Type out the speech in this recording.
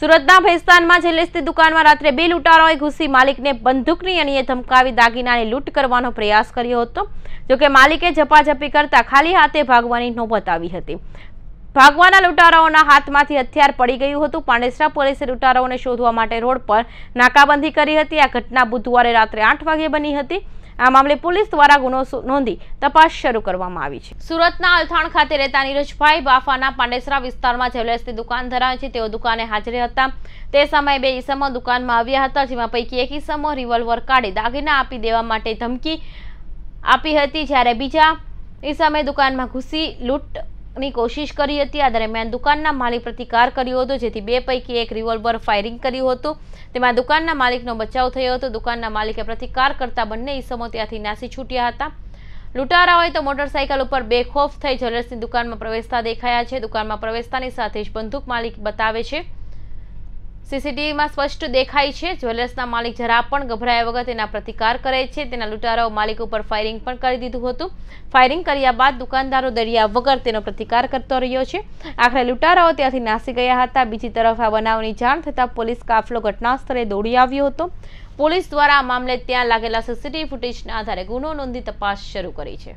સુરતના ભેસ્તાનમાં છેલ્લે દુકાનમાં રાત્રે બે લૂંટારોએ ઘૂસી માલિકને બંદૂકની અણીએ ધમકાવી દાગીનાને લૂંટ કરવાનો પ્રયાસ કર્યો હતો જોકે માલિકે ઝપાઝપી કરતા ખાલી હાથે ભાગવાની નોબત આવી હતી ભાગવાના લૂંટારાઓના હાથમાંથી હથિયાર પડી ગયું હતું પાનેસરા પોલીસે લૂંટારાઓને શોધવા માટે રોડ પર નાકાબંધી કરી હતી આ ઘટના બુધવારે રાત્રે 8 વાગે બની હતી આ મામલે પોલીસ દ્વારા ગુનો નોંધી તપાસ શરૂ કરવામાં આવી છે સુરતના અલઠાણ ખાતે રહેતા નિરજભાઈ વાફાના પાનેસરા વિસ્તારમાં જવેલેરીની દુકાન ધરા છે તે દુકાને હાજરી હતા તે સમયે બે ઇસમો દુકાનમાં આવ્યા હતા જેમાં પૈકી એક ઇસમ મો રીવલવર કાઢી દાગીના આપી દેવા માટે ધમકી આપી હતી જ્યારે બીજા ઇસમે દુકાનમાં ઘૂસી લૂંટ ની કોશિશ કરી હતી આ દરમિયાન દુકાનના માલિકે પ્રતિકાર કર્યો હો તો જેથી બે પૈકી એક રિવોલ્વર ફાયરિંગ કર્યું હતું તેમાં દુકાનના માલિકનો બચાવ થયો તો દુકાનના માલિકે પ્રતિકાર કર્તા બનને ઇસમો ત્યાંથી નાસી છૂટ્યા હતા લૂંટારો હોય તો મોટરસાઇકલ ઉપર બેક ઓફ થઈ જલસની દુકાનમાં પ્રવેશતા દેખાયા છે દુકાનમાં પ્રવેશતાની સાથે જ બંદૂક માલિક બતાવે છે સીસીટીવીમાં સ્પષ્ટ દેખાય છે જ્વેલર્સના માલિક જરા પણ ગભરાયા વગર તેના પ્રતિકાર કરે છે તેના લૂંટારાઓ માલિક ઉપર ફાયરિંગ પણ કરી દીધું હતું ફાયરિંગ કર્યા બાદ દુકાનદારો દરિયા વગર તેનો પ્રતિકાર કરતો રહ્યો છે આખરે લૂંટારાઓ ત્યાંથી નાસી ગયા હતા બીજી તરફ આ બનાવની જાણ થતાં પોલીસ કાફલો ઘટનાસ્થળે દોડી આવ્યો હતો પોલીસ દ્વારા આ મામલે ત્યાં લાગેલા સીસીટીવી ફૂટેજના આધારે ગુનો નોંધી તપાસ શરૂ કરી છે